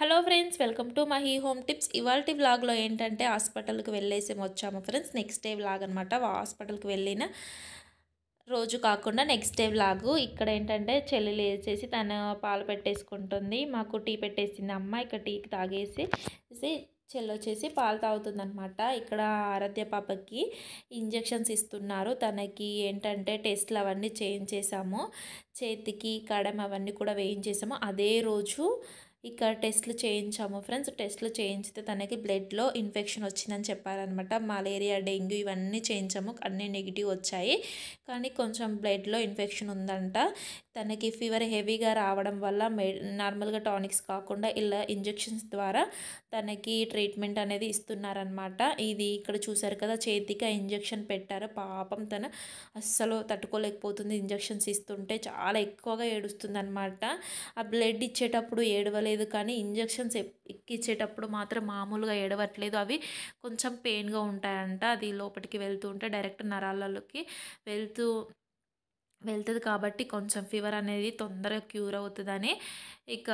hello friends welcome to హీ home tips ఇవాళ వ్లాగ్లో ఏంటంటే హాస్పిటల్కి వెళ్ళేసి వచ్చాము ఫ్రెండ్స్ నెక్స్ట్ డే వ్లాగ్ అనమాట హాస్పిటల్కి వెళ్ళిన రోజు కాకుండా నెక్స్ట్ డే వ్లాగు ఇక్కడ ఏంటంటే చెల్లి లేచేసి తను పాలు పెట్టేసుకుంటుంది మాకు టీ పెట్టేసింది అమ్మ ఇక్కడ టీకి తాగేసి చెల్లి వచ్చేసి పాలు తాగుతుందనమాట ఇక్కడ ఆరాధ్య పాపకి ఇంజెక్షన్స్ ఇస్తున్నారు తనకి ఏంటంటే టెస్ట్లు అవన్నీ చేయించేసాము చేతికి కడమ అవన్నీ కూడా వేయించేసాము అదే రోజు ఇక్కడ టెస్ట్లు చేయించాము ఫ్రెండ్స్ టెస్ట్లు చేయించితే తనకి బ్లడ్లో ఇన్ఫెక్షన్ వచ్చిందని చెప్పారనమాట మలేరియా డెంగ్యూ ఇవన్నీ చేయించాము అన్నీ నెగిటివ్ వచ్చాయి కానీ కొంచెం బ్లడ్లో ఇన్ఫెక్షన్ ఉందంట తనకి ఫీవర్ హెవీగా రావడం వల్ల మె నార్మల్గా టానిక్స్ కాకుండా ఇలా ఇంజెక్షన్స్ ద్వారా తనకి ట్రీట్మెంట్ అనేది ఇస్తున్నారనమాట ఇది ఇక్కడ చూసారు కదా చేతికి ఇంజెక్షన్ పెట్టారు పాపం తన అస్సలు తట్టుకోలేకపోతుంది ఇంజెక్షన్స్ ఇస్తుంటే చాలా ఎక్కువగా ఏడుస్తుంది అనమాట ఆ బ్లడ్ ఇచ్చేటప్పుడు ఏడవలేదు కానీ ఇంజెక్షన్స్ ఎక్కిచ్చేటప్పుడు మాత్రం మామూలుగా ఏడవట్లేదు అవి కొంచెం పెయిన్గా ఉంటాయంట అది లోపలికి వెళ్తూ ఉంటే డైరెక్ట్ నరాలలోకి వెళ్తూ వెళ్తుంది కాబట్టి కొంచెం ఫీవర్ అనేది తొందరగా క్యూర్ అవుతుందని ఇక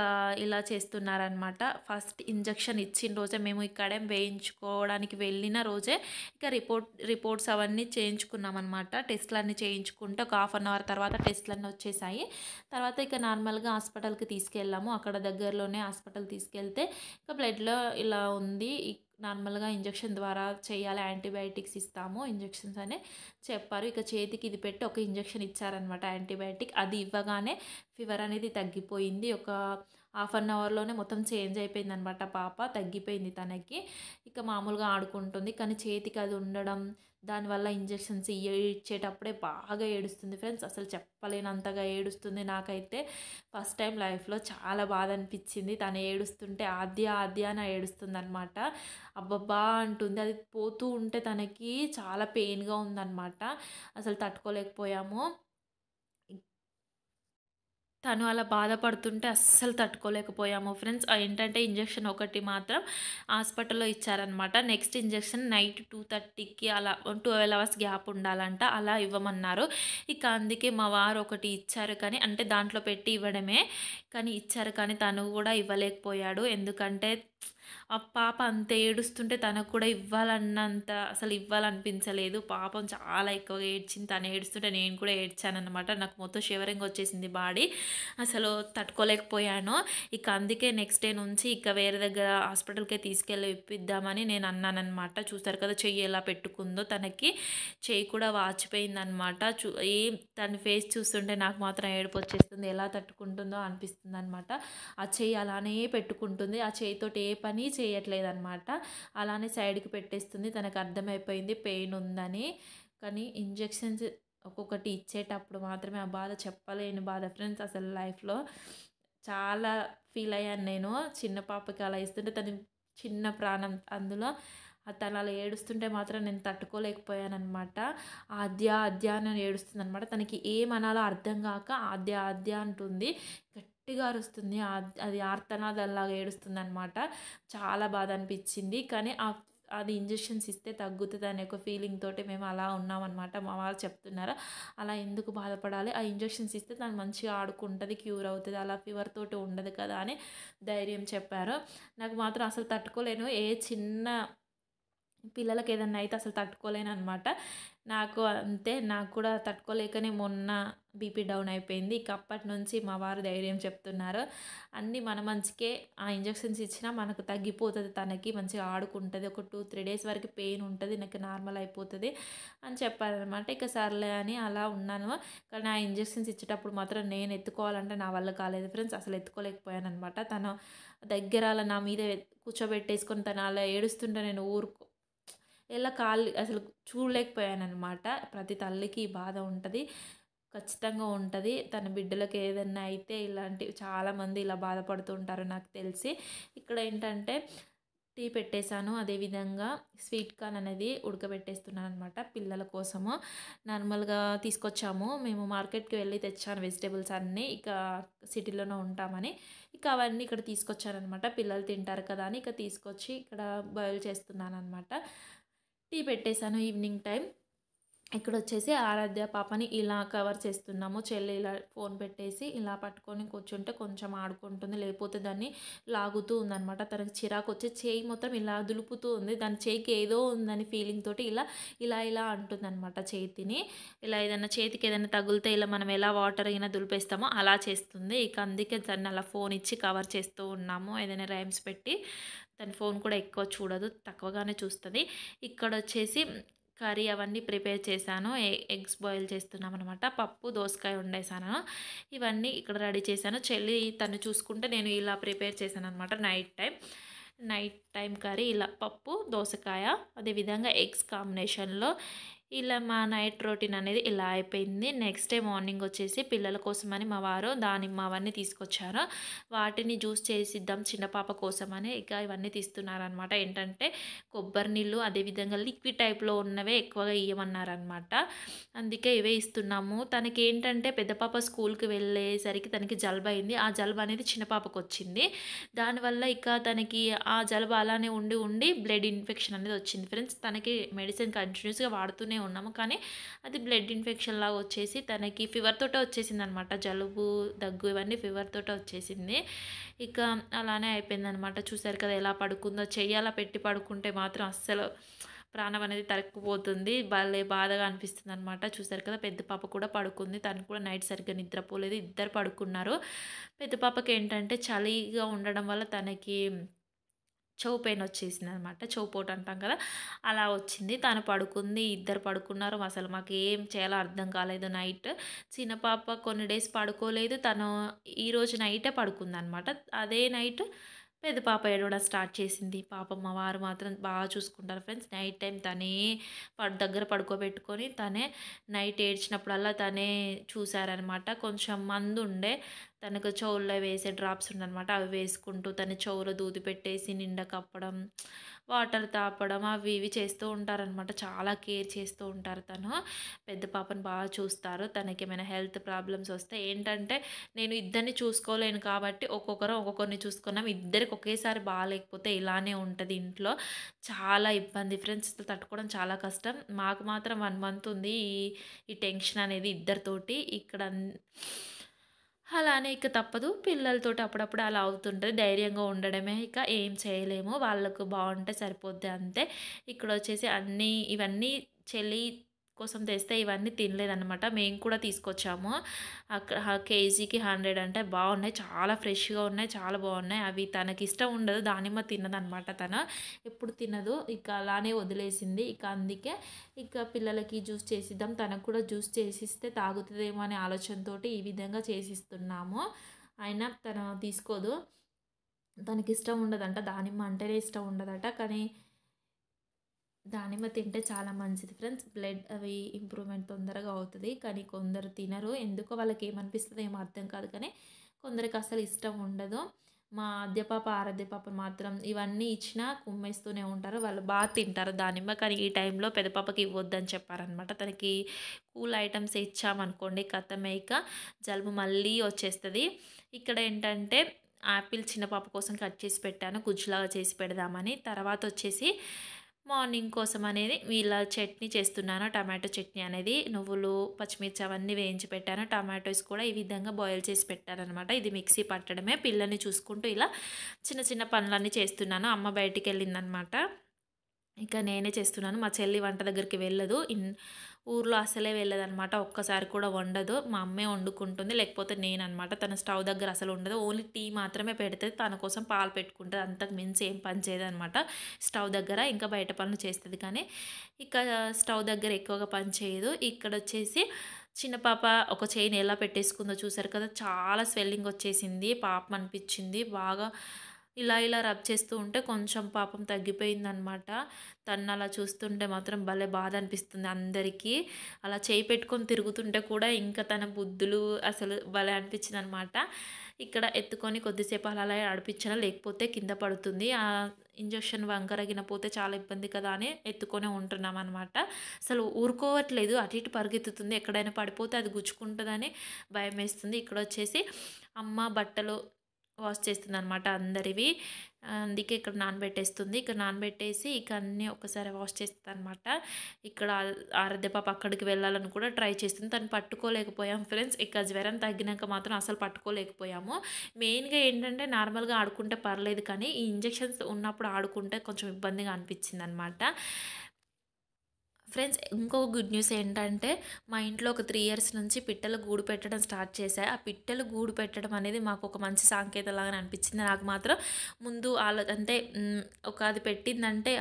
ఇలా చేస్తున్నారనమాట ఫస్ట్ ఇంజక్షన్ ఇచ్చిన రోజే మేము ఇక్కడే వేయించుకోవడానికి వెళ్ళిన రోజే ఇక రిపోర్ట్ రిపోర్ట్స్ అవన్నీ చేయించుకున్నాం అనమాట టెస్ట్లన్నీ చేయించుకుంటే ఒక హాఫ్ అన్ అవర్ తర్వాత టెస్ట్లన్నీ వచ్చేసాయి తర్వాత ఇక నార్మల్గా హాస్పిటల్కి తీసుకెళ్ళాము అక్కడ దగ్గరలోనే హాస్పిటల్ తీసుకెళ్తే ఇక బ్లడ్లో ఇలా ఉంది నార్మల్గా ఇంజక్షన్ ద్వారా చేయాలి యాంటీబయాటిక్స్ ఇస్తాము ఇంజక్షన్స్ అనే చెప్పారు ఇక చేతికి ఇది పెట్టి ఒక ఇంజక్షన్ ఇచ్చారనమాట యాంటీబయాటిక్ అది ఇవ్వగానే ఫీవర్ అనేది తగ్గిపోయింది ఒక హాఫ్ అన్ అవర్లోనే మొత్తం చేంజ్ అయిపోయింది అనమాట పాప తగ్గిపోయింది తనకి ఇక మామూలుగా ఆడుకుంటుంది కానీ చేతికి అది ఉండడం దానివల్ల ఇంజెక్షన్స్ ఇచ్చేటప్పుడే బాగా ఏడుస్తుంది ఫ్రెండ్స్ అసలు చెప్పలేనంతగా ఏడుస్తుంది నాకైతే ఫస్ట్ టైం లైఫ్లో చాలా బాధ అనిపించింది తను ఏడుస్తుంటే ఆద్య ఆద్య అని ఏడుస్తుంది అనమాట అబ్బబ్బా అంటుంది అది పోతూ ఉంటే తనకి చాలా పెయిన్గా ఉందన్నమాట అసలు తట్టుకోలేకపోయాము తను అలా బాధపడుతుంటే అస్సలు తట్టుకోలేకపోయాము ఫ్రెండ్స్ ఏంటంటే ఇంజెక్షన్ ఒకటి మాత్రం హాస్పిటల్లో ఇచ్చారనమాట నెక్స్ట్ ఇంజెక్షన్ నైట్ టూ థర్టీకి అలా ట్వెల్వ్ అవర్స్ గ్యాప్ ఉండాలంట అలా ఇవ్వమన్నారు ఇక అందుకే మా వారు ఒకటి ఇచ్చారు కానీ అంటే దాంట్లో పెట్టి ఇవ్వడమే కానీ ఇచ్చారు కానీ తను కూడా ఇవ్వలేకపోయాడు ఎందుకంటే ఆ పాప అంత ఏడుస్తుంటే తనకు కూడా ఇవ్వాలన్నంత అసలు ఇవ్వాలనిపించలేదు పాపం చాలా ఎక్కువగా ఏడ్చింది తను ఏడుస్తుంటే నేను కూడా ఏడ్చానమాట నాకు మొత్తం షివరింగ్ వచ్చేసింది బాడీ అసలు తట్టుకోలేకపోయాను ఇక అందుకే నెక్స్ట్ డే నుంచి ఇక వేరే దగ్గర హాస్పిటల్కే తీసుకెళ్ళి ఇప్పిద్దామని నేను అన్నానమాట చూస్తారు కదా చెయ్యి ఎలా పెట్టుకుందో తనకి చెయ్యి కూడా వాచిపోయిందనమాట చూ ఏ తన ఫేస్ చూస్తుంటే నాకు మాత్రం ఏడుపు వచ్చేస్తుంది ఎలా తట్టుకుంటుందో అనిపిస్తుంది అనమాట ఆ చెయ్యి అలానే పెట్టుకుంటుంది ఆ చేయితోటి ఏ ఏ పని చేయట్లేదు అనమాట అలానే సైడ్కి పెట్టేస్తుంది తనకు అర్థమైపోయింది పెయిన్ ఉందని కానీ ఇంజెక్షన్స్ ఒక్కొక్కటి ఇచ్చేటప్పుడు మాత్రమే ఆ బాధ చెప్పలేని బాధ ఫ్రెండ్స్ అసలు లైఫ్లో చాలా ఫీల్ అయ్యాను నేను చిన్న పాపకి అలా ఇస్తుంటే తను చిన్న ప్రాణం అందులో తను అలా ఏడుస్తుంటే మాత్రం నేను తట్టుకోలేకపోయాను అనమాట ఆద్య ఆద్యా అని ఏడుస్తుంది అనమాట తనకి ఏమనాలో అర్థం కాక ఆద్య ఆద్య అంటుంది గట్టిగా అరుస్తుంది అది ఆర్తనాదల్లాగా ఏడుస్తుంది అనమాట చాలా బాధ అనిపించింది కానీ ఆ అది ఇంజెక్షన్స్ ఇస్తే తగ్గుతుంది అనే ఒక ఫీలింగ్ తోటి మేము అలా ఉన్నామన్నమాట మా వాళ్ళు చెప్తున్నారు అలా ఎందుకు బాధపడాలి ఆ ఇంజెక్షన్స్ ఇస్తే తను మంచిగా ఆడుకుంటుంది క్యూర్ అవుతుంది అలా ఫీవర్ తోటి ఉండదు కదా అని ధైర్యం చెప్పారు నాకు మాత్రం అసలు తట్టుకోలేను ఏ చిన్న పిల్లలకి ఏదన్నా అయితే అసలు తట్టుకోలేను అనమాట నాకు అంతే నాకు కూడా తట్టుకోలేకనే మొన్న బీపీ డౌన్ అయిపోయింది ఇక అప్పటి నుంచి మా వారు ధైర్యం చెప్తున్నారు అన్ని మన మంచికే ఆ ఇంజెక్షన్స్ ఇచ్చినా మనకు తగ్గిపోతుంది తనకి మంచిగా ఆడుకుంటుంది ఒక టూ త్రీ డేస్ వరకు పెయిన్ ఉంటుంది నాకు నార్మల్ అయిపోతుంది అని చెప్పారనమాట ఇక సర్లే అని అలా ఉన్నాను కానీ ఆ ఇంజెక్షన్స్ ఇచ్చేటప్పుడు మాత్రం నేను ఎత్తుకోవాలంటే నా వల్ల కాలేదు ఫ్రెండ్స్ అసలు ఎత్తుకోలేకపోయాను అనమాట తను దగ్గర అలా నా మీద కూర్చోబెట్టేసుకొని తను అలా ఏడుస్తుంటే నేను ఊరుకో ఇలా కాళ్ళు అసలు చూడలేకపోయాను అనమాట ప్రతి తల్లికి బాధ ఉంటుంది ఖచ్చితంగా ఉంటుంది తన బిడ్డలకు ఏదన్నా అయితే ఇలాంటి చాలామంది ఇలా బాధపడుతూ ఉంటారు నాకు తెలిసి ఇక్కడ ఏంటంటే టీ పెట్టేశాను అదేవిధంగా స్వీట్ కార్న్ అనేది ఉడకబెట్టేస్తున్నాను అనమాట పిల్లల కోసము నార్మల్గా తీసుకొచ్చాము మేము మార్కెట్కి వెళ్ళి తెచ్చాను వెజిటేబుల్స్ అన్నీ ఇక సిటీలోనే ఉంటామని ఇక అవన్నీ ఇక్కడ తీసుకొచ్చాను అనమాట పిల్లలు తింటారు కదా అని ఇక తీసుకొచ్చి ఇక్కడ బాయిల్ చేస్తున్నాను అనమాట టీ పెట్టేశాను ఈవినింగ్ టైం ఇక్కడ వచ్చేసి ఆరాధ్య పాపని ఇలా కవర్ చేస్తున్నాము చెల్లి ఇలా ఫోన్ పెట్టేసి ఇలా పట్టుకొని కూర్చుంటే కొంచెం ఆడుకుంటుంది లేకపోతే దాన్ని లాగుతూ ఉందనమాట తనకు చిరాకు వచ్చి చేయి మొత్తం ఇలా దులుపుతూ ఉంది దాని చేయికి ఏదో ఉందని ఫీలింగ్ తోటి ఇలా ఇలా ఇలా అంటుందన్నమాట చేతిని ఇలా ఏదైనా చేతికి ఏదైనా తగిలితే ఇలా మనం ఎలా వాటర్ అయినా దులిపేస్తామో అలా చేస్తుంది ఇక అందుకే దాన్ని అలా ఫోన్ ఇచ్చి కవర్ చేస్తూ ఉన్నాము ఏదైనా రైమ్స్ పెట్టి తన ఫోన్ కూడా ఎక్కువ చూడదు తక్కువగానే చూస్తుంది ఇక్కడ వచ్చేసి కర్రీ అవన్నీ ప్రిపేర్ చేశాను ఎగ్స్ బాయిల్ చేస్తున్నాం అనమాట పప్పు దోసకాయ వండేసాను ఇవన్నీ ఇక్కడ రెడీ చేశాను చెల్లి తను చూసుకుంటే నేను ఇలా ప్రిపేర్ చేశాను అనమాట night time night time curry ఇలా పప్పు దోసకాయ అదేవిధంగా ఎగ్స్ కాంబినేషన్లో ఇలా మా నైట్ రొటీన్ అనేది ఇలా అయిపోయింది నెక్స్ట్ డే మార్నింగ్ వచ్చేసి పిల్లల కోసమని మా వారు దానిమ్మ అవన్నీ తీసుకొచ్చారు వాటిని జ్యూస్ చేసిద్దాం చిన్న పాప కోసమని ఇక ఇవన్నీ తీస్తున్నారనమాట ఏంటంటే కొబ్బరి నీళ్ళు అదేవిధంగా లిక్విడ్ టైప్లో ఉన్నవే ఎక్కువగా ఇవ్వమన్నారనమాట అందుకే ఇవే ఇస్తున్నాము తనకి ఏంటంటే పెద్ద పాప స్కూల్కి వెళ్ళేసరికి తనకి జలుబు అయింది ఆ జలుబు అనేది చిన్న పాపకు వచ్చింది దానివల్ల ఇక తనకి ఆ జలుబు అలానే ఉండి ఉండి బ్లడ్ ఇన్ఫెక్షన్ అనేది వచ్చింది ఫ్రెండ్స్ తనకి మెడిసిన్ కంటిన్యూస్గా వాడుతూనే ఉన్నాము కానీ అది బ్లడ్ ఇన్ఫెక్షన్ లాగా వచ్చేసి తనకి ఫీవర్ తోట వచ్చేసింది అనమాట జలుబు దగ్గు ఇవన్నీ ఫీవర్ తోట వచ్చేసింది ఇక అలానే అయిపోయింది అనమాట చూసారు కదా ఎలా పడుకుందో చెయ్యాలా పెట్టి పడుకుంటే మాత్రం అస్సలు ప్రాణం అనేది తరక్కుపోతుంది భలే బాధగా అనిపిస్తుంది అనమాట చూసారు కదా పెద్ద పాప కూడా పడుకుంది తను కూడా నైట్ సరిగ్గా నిద్రపోలేదు ఇద్దరు పడుకున్నారు పెద్ద పాపకి ఏంటంటే చలిగా ఉండడం వల్ల తనకి చెవు పెయిన్ వచ్చేసింది అనమాట చౌపోటు అంటాం కదా అలా వచ్చింది తను పడుకుంది ఇద్దరు పడుకున్నారు అసలు మాకు ఏం చేయాలో అర్థం కాలేదు నైట్ చిన్న పాప కొన్ని డేస్ పడుకోలేదు తను ఈరోజు నైటే పడుకుంది అనమాట అదే నైట్ పెద్ద పాప ఏడవడం స్టార్ట్ చేసింది పాప మా వారు మాత్రం బాగా చూసుకుంటారు ఫ్రెండ్స్ నైట్ టైం తనే పడు దగ్గర పడుకోబెట్టుకొని తనే నైట్ ఏడ్చినప్పుడల్లా తనే చూశారనమాట కొంచెం మందు ఉండే తనకు చెవుల్లో వేసే డ్రాప్స్ ఉండనమాట అవి వేసుకుంటూ తన చెవులో దూది పెట్టేసి నిండా కప్పడం వాటర్ తాపడం అవి ఇవి చేస్తూ ఉంటారనమాట చాలా కేర్ చేస్తూ ఉంటారు తను పెద్ద పాపను బాగా చూస్తారు తనకి ఏమైనా హెల్త్ ప్రాబ్లమ్స్ వస్తే ఏంటంటే నేను ఇద్దరిని చూసుకోలేను కాబట్టి ఒక్కొక్కరు ఒక్కొక్కరిని చూసుకున్నాం ఇద్దరికి ఒకేసారి బాగాలేకపోతే ఇలానే ఉంటుంది ఇంట్లో చాలా ఇబ్బంది ఫ్రెండ్స్తో తట్టుకోవడం చాలా కష్టం మాకు మాత్రం వన్ మంత్ ఉంది ఈ టెన్షన్ అనేది ఇద్దరితోటి ఇక్కడ కానీ ఇక తప్పదు పిల్లలతోటి అప్పుడప్పుడు అలా అవుతుంటుంది ధైర్యంగా ఉండడమే ఇక ఏం చేయలేము వాళ్ళకు బాగుంటే సరిపోద్ది అంతే ఇక్కడ వచ్చేసి అన్నీ ఇవన్నీ చెల్లి కోసం తెస్తే ఇవన్నీ తినలేదన్నమాట మేము కూడా తీసుకొచ్చాము అక్కడ కేజీకి హండ్రెడ్ అంటే బాగున్నాయి చాలా ఫ్రెష్గా ఉన్నాయి చాలా బాగున్నాయి అవి తనకి ఇష్టం ఉండదు దానిమ్మ తిన్నదనమాట తను ఎప్పుడు తినదు ఇక అలానే వదిలేసింది ఇక అందుకే ఇక పిల్లలకి జ్యూస్ చేసిద్దాం తనకు కూడా జ్యూస్ చేసిస్తే తాగుతుందేమో అనే ఆలోచనతో ఈ విధంగా చేసిస్తున్నాము అయినా తను తీసుకోదు తనకి ఇష్టం ఉండదంట దానిమ్మ అంటేనే ఇష్టం ఉండదట కానీ దానిమ్మ తింటే చాలా మంచిది ఫ్రెండ్స్ బ్లడ్ అవి ఇంప్రూవ్మెంట్ తొందరగా అవుతుంది కానీ కొందరు తినరు ఎందుకో వాళ్ళకి ఏమనిపిస్తుంది ఏమో అర్థం కాదు కానీ కొందరికి అసలు ఇష్టం ఉండదు మా ఆరాధ్య పాప మాత్రం ఇవన్నీ ఇచ్చినా కుమ్మేస్తూనే ఉంటారు వాళ్ళు బాగా తింటారు దానిమ్మ కానీ ఈ టైంలో పెద్దపాపకి ఇవ్వద్దని చెప్పారనమాట తనకి కూల్ ఐటమ్స్ ఇచ్చామనుకోండి కథమేక జలుబు మళ్ళీ వచ్చేస్తుంది ఇక్కడ ఏంటంటే యాపిల్ చిన్న పాప కోసం కట్ చేసి పెట్టాను గుజ్జులాగా చేసి పెడదామని తర్వాత వచ్చేసి మార్నింగ్ కోసం అనేది వీళ్ళ చట్నీ చేస్తున్నాను టమాటో చట్నీ అనేది నువ్వులు పచ్చిమిర్చి అవన్నీ వేయించి పెట్టాను టమాటోస్ కూడా ఈ విధంగా బాయిల్ చేసి పెట్టాలన్నమాట ఇది మిక్సీ పట్టడమే పిల్లల్ని చూసుకుంటూ ఇలా చిన్న చిన్న పనులన్నీ చేస్తున్నాను అమ్మ బయటికి వెళ్ళిందనమాట ఇక నేనే చేస్తున్నాను మా చెల్లి వంట దగ్గరికి వెళ్ళదు ఇన్ ఊర్లో అసలే వెళ్ళదు అనమాట ఒక్కసారి కూడా వండదు మా అమ్మే వండుకుంటుంది లేకపోతే నేను అనమాట తన స్టవ్ దగ్గర అసలు ఉండదు ఓన్లీ టీ మాత్రమే పెడుతుంది తన కోసం పాలు పెట్టుకుంటుంది అంతకు మించి ఏం పని చేయదనమాట స్టవ్ దగ్గర ఇంకా బయట పనులు చేస్తుంది కానీ ఇక స్టవ్ దగ్గర ఎక్కువగా పని చేయదు ఇక్కడ వచ్చేసి చిన్న పాప ఒక చైన్ ఎలా పెట్టేసుకుందో చూసారు కదా చాలా స్వెల్లింగ్ వచ్చేసింది పాపం అనిపించింది బాగా ఇలా ఇలా రబ్ చేస్తూ ఉంటే కొంచెం పాపం తగ్గిపోయిందనమాట తను అలా చూస్తుంటే మాత్రం భలే బాధ అనిపిస్తుంది అందరికీ అలా చేయి పెట్టుకొని తిరుగుతుంటే కూడా ఇంకా తన బుద్ధులు అసలు భలే అనిపించింది అనమాట ఇక్కడ ఎత్తుకొని కొద్దిసేపు అలా అలా లేకపోతే కింద పడుతుంది ఆ ఇంజక్షన్ వంకరగిన పోతే చాలా ఇబ్బంది కదా అని ఎత్తుకొనే ఉంటున్నాం అనమాట అసలు ఊరుకోవట్లేదు అటు ఇటు పరిగెత్తుతుంది ఎక్కడైనా పడిపోతే అది గుచ్చుకుంటుందని భయం వేస్తుంది ఇక్కడ వచ్చేసి అమ్మ బట్టలు వాష్ చేస్తుంది అనమాట అందరివి అందుకే ఇక్కడ నానబెట్టేస్తుంది ఇక్కడ నానబెట్టేసి ఇక అన్నీ ఒకసారి వాష్ చేస్తుంది అనమాట ఇక్కడ ఆరాధ్యపాప అక్కడికి వెళ్ళాలని కూడా ట్రై చేస్తుంది తను పట్టుకోలేకపోయాం ఫ్రెండ్స్ ఇక జ్వరం తగ్గినాక మాత్రం అసలు పట్టుకోలేకపోయాము మెయిన్గా ఏంటంటే నార్మల్గా ఆడుకుంటే పర్లేదు కానీ ఈ ఇంజెక్షన్స్ ఉన్నప్పుడు ఆడుకుంటే కొంచెం ఇబ్బందిగా అనిపించింది అనమాట ఫ్రెండ్స్ ఇంకో గుడ్ న్యూస్ ఏంటంటే మా ఇంట్లో ఒక త్రీ ఇయర్స్ నుంచి పిట్టలు గూడు పెట్టడం స్టార్ట్ చేశాయి ఆ పిట్టలు గూడు పెట్టడం అనేది మాకు ఒక మంచి లాగా అనిపించింది నాకు మాత్రం ముందు ఆలో అంటే ఒక అది పెట్టిందంటే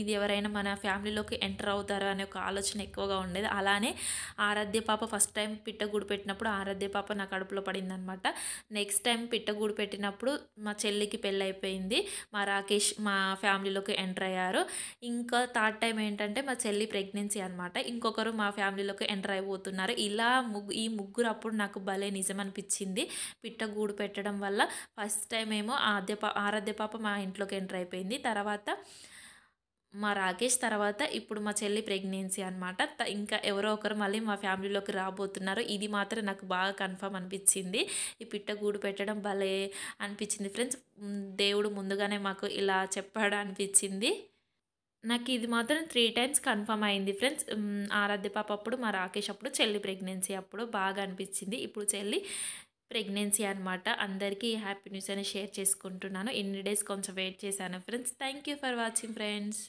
ఇది ఎవరైనా మన ఫ్యామిలీలోకి ఎంటర్ అవుతారు అనే ఒక ఆలోచన ఎక్కువగా ఉండేది అలానే ఆరాధ్య పాప ఫస్ట్ టైం పిట్ట గూడు పెట్టినప్పుడు ఆరాధ్య పాప నా కడుపులో పడింది అనమాట నెక్స్ట్ టైం పిట్ట గూడు పెట్టినప్పుడు మా చెల్లికి పెళ్ళి అయిపోయింది మా రాకేష్ మా ఫ్యామిలీలోకి ఎంటర్ అయ్యారు ఇంకా థర్డ్ టైం ఏంటంటే మా చెల్లి చెల్లి ప్రెగ్నెన్సీ అనమాట ఇంకొకరు మా ఫ్యామిలీలోకి ఎంటర్ అయిపోతున్నారు ఇలా ముగ్గు ఈ ముగ్గురు అప్పుడు నాకు భలే నిజం అనిపించింది పిట్ట గూడు పెట్టడం వల్ల ఫస్ట్ టైం ఏమో ఆద్య ఆరాధ్య పాప మా ఇంట్లోకి ఎంటర్ అయిపోయింది తర్వాత మా రాకేష్ తర్వాత ఇప్పుడు మా చెల్లి ప్రెగ్నెన్సీ అనమాట ఇంకా ఎవరో ఒకరు మళ్ళీ మా ఫ్యామిలీలోకి రాబోతున్నారు ఇది మాత్రం నాకు బాగా కన్ఫర్మ్ అనిపించింది ఈ పిట్ట గూడు పెట్టడం భలే అనిపించింది ఫ్రెండ్స్ దేవుడు ముందుగానే మాకు ఇలా చెప్పాడు అనిపించింది నాకు ఇది మాత్రం త్రీ టైమ్స్ కన్ఫర్మ్ అయింది ఫ్రెండ్స్ ఆరాధ్య పాప అప్పుడు మా రాకేష్ అప్పుడు చెల్లి ప్రెగ్నెన్సీ అప్పుడు బాగా అనిపించింది ఇప్పుడు చెల్లి ప్రెగ్నెన్సీ అనమాట అందరికీ హ్యాపీ న్యూస్ అని షేర్ చేసుకుంటున్నాను ఎన్ని డేస్ కొంచెం వెయిట్ చేశాను friends thank you for watching friends